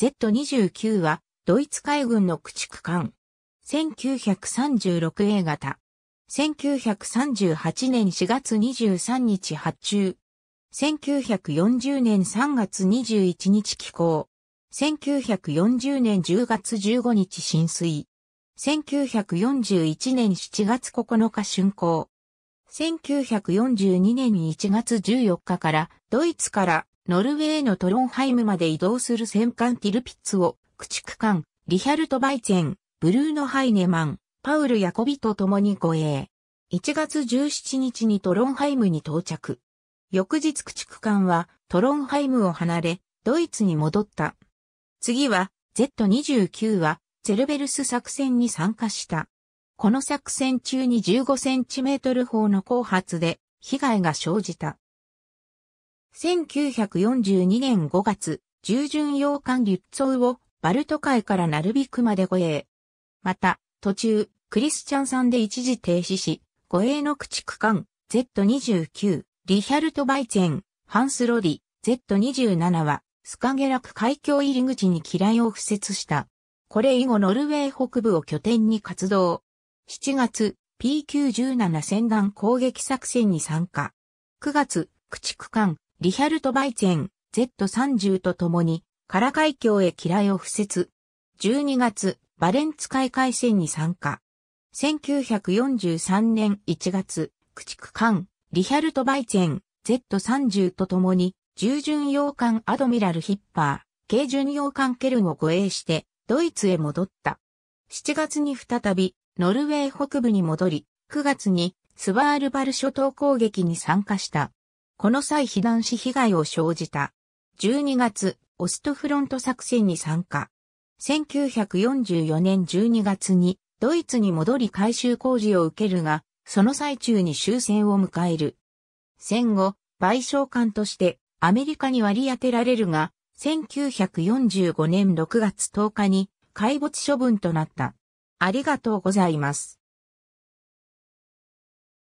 Z29 はドイツ海軍の駆逐艦。1936 A 型。1938年4月23日発注。1940年3月21日寄港。1940年10月15日浸水。1941年7月9日竣工。1942年1月14日からドイツからノルウェーのトロンハイムまで移動する戦艦ティルピッツを、駆逐艦、リヒャルト・バイツェン、ブルーノ・ハイネマン、パウル・ヤコビと共に護衛。1月17日にトロンハイムに到着。翌日駆逐艦はトロンハイムを離れ、ドイツに戻った。次は Z29 はゼルベルス作戦に参加した。この作戦中に15センチメートル砲の後発で被害が生じた。1942年5月、従順洋艦リュッツォウをバルト海からナルビクまで護衛。また、途中、クリスチャンさんで一時停止し、護衛の駆逐艦 Z29、リヒャルト・バイツェン、ハンス・ロディ、Z27 は、スカゲラク海峡入り口に機雷を敷設した。これ以後ノルウェー北部を拠点に活動。7月、p q 1 7戦艦攻撃作戦に参加。9月、駆逐艦リヒャルト・バイツェン、Z30 と共に、カラ海峡へ機雷を付設。12月、バレンツ海海戦に参加。1943年1月、駆逐艦、リヒャルト・バイツェン、Z30 と共に、従巡洋艦アドミラル・ヒッパー、軽巡洋艦ケルンを護衛して、ドイツへ戻った。7月に再び、ノルウェー北部に戻り、9月に、スワールバル諸島攻撃に参加した。この際避難し被害を生じた。12月、オストフロント作戦に参加。1944年12月にドイツに戻り改修工事を受けるが、その最中に終戦を迎える。戦後、賠償官としてアメリカに割り当てられるが、1945年6月10日に怪没処分となった。ありがとうございます。